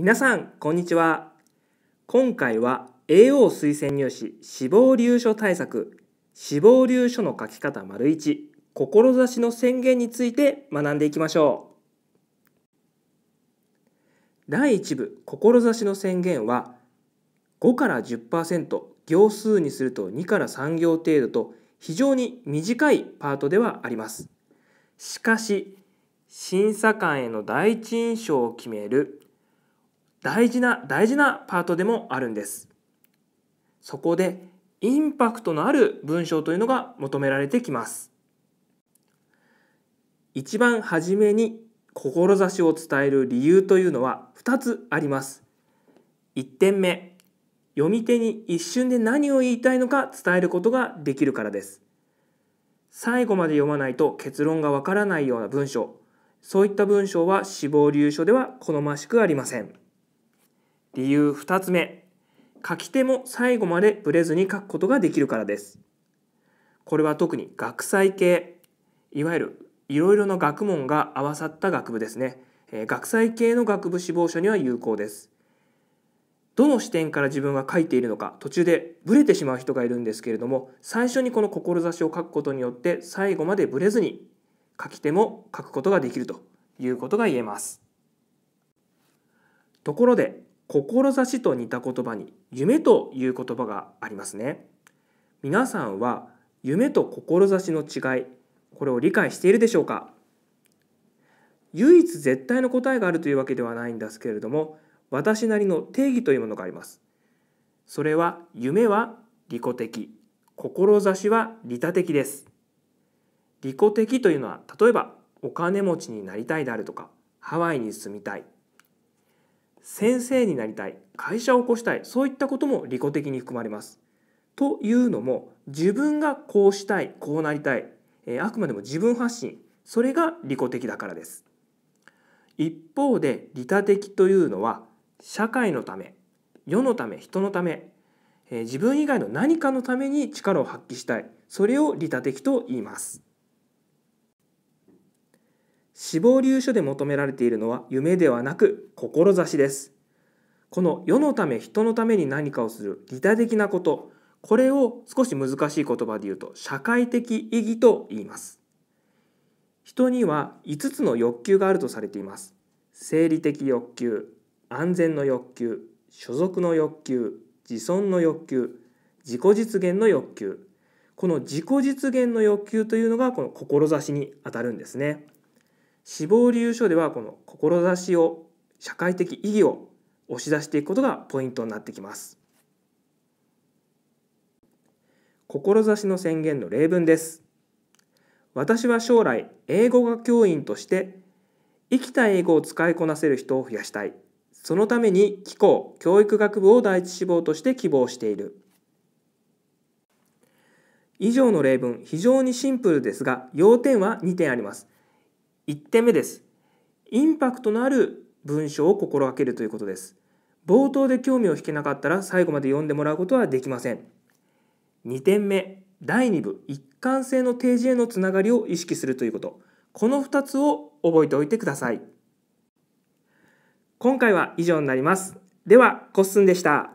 皆さんこんにちは今回は AO 推薦入試死亡理由書対策死亡理由書の書き方丸1志の宣言について学んでいきましょう第1部志の宣言は5から10%行数にすると2から3行程度と非常に短いパートではありますしかし審査官への第一印象を決める大事な大事なパートでもあるんです。そこでインパクトのある文章というのが求められてきます。一番初めに志を伝える理由というのは2つあります。1点目、読み手に一瞬で何を言いたいのか伝えることができるからです。最後まで読まないと結論がわからないような文章、そういった文章は死亡流書では好ましくありません。理由2つ目書き手も最後までブレずに書くことができるからですこれは特に学際系いわゆるいろいろな学問が合わさった学部ですね、え学際系の学部志望者には有効ですどの視点から自分が書いているのか途中でブレてしまう人がいるんですけれども最初にこの志を書くことによって最後までブレずに書き手も書くことができるということが言えますところで志と似た言葉に夢という言葉がありますね皆さんは夢と志の違いこれを理解しているでしょうか唯一絶対の答えがあるというわけではないんですけれども私なりの定義というものがありますそれは夢は利己的志は利他的です利己的というのは例えばお金持ちになりたいであるとかハワイに住みたい先生になりたい会社を起こしたいそういったことも利己的に含まれます。というのも自分がこうしたいこうなりたい、えあくまでも自分発信それが利己的だからです。一方で利他的というのは社会のため世のため人のため、え自分以外の何かのために力を発揮したいそれを利他的と言います。死亡留書で求められているのは夢ではなく志ですこの世のため人のために何かをする利他的なことこれを少し難しい言葉で言うと社会的意義と言います人には5つの欲求があるとされています生理的欲求安全の欲求所属の欲求自尊の欲求自己実現の欲求この自己実現の欲求というのがこの志にあたるんですね死亡理由書ではこの志を社会的意義を押し出していくことがポイントになってきます志の宣言の例文です私は将来英語が教員として生きた英語を使いこなせる人を増やしたいそのために機構教育学部を第一志望として希望している以上の例文非常にシンプルですが要点は2点あります1点目です。インパクトのある文章を心がけるということです。冒頭で興味を引けなかったら最後まで読んでもらうことはできません。2点目、第2部、一貫性の提示へのつながりを意識するということ。この2つを覚えておいてください。今回は以上になります。では、コッスンでした。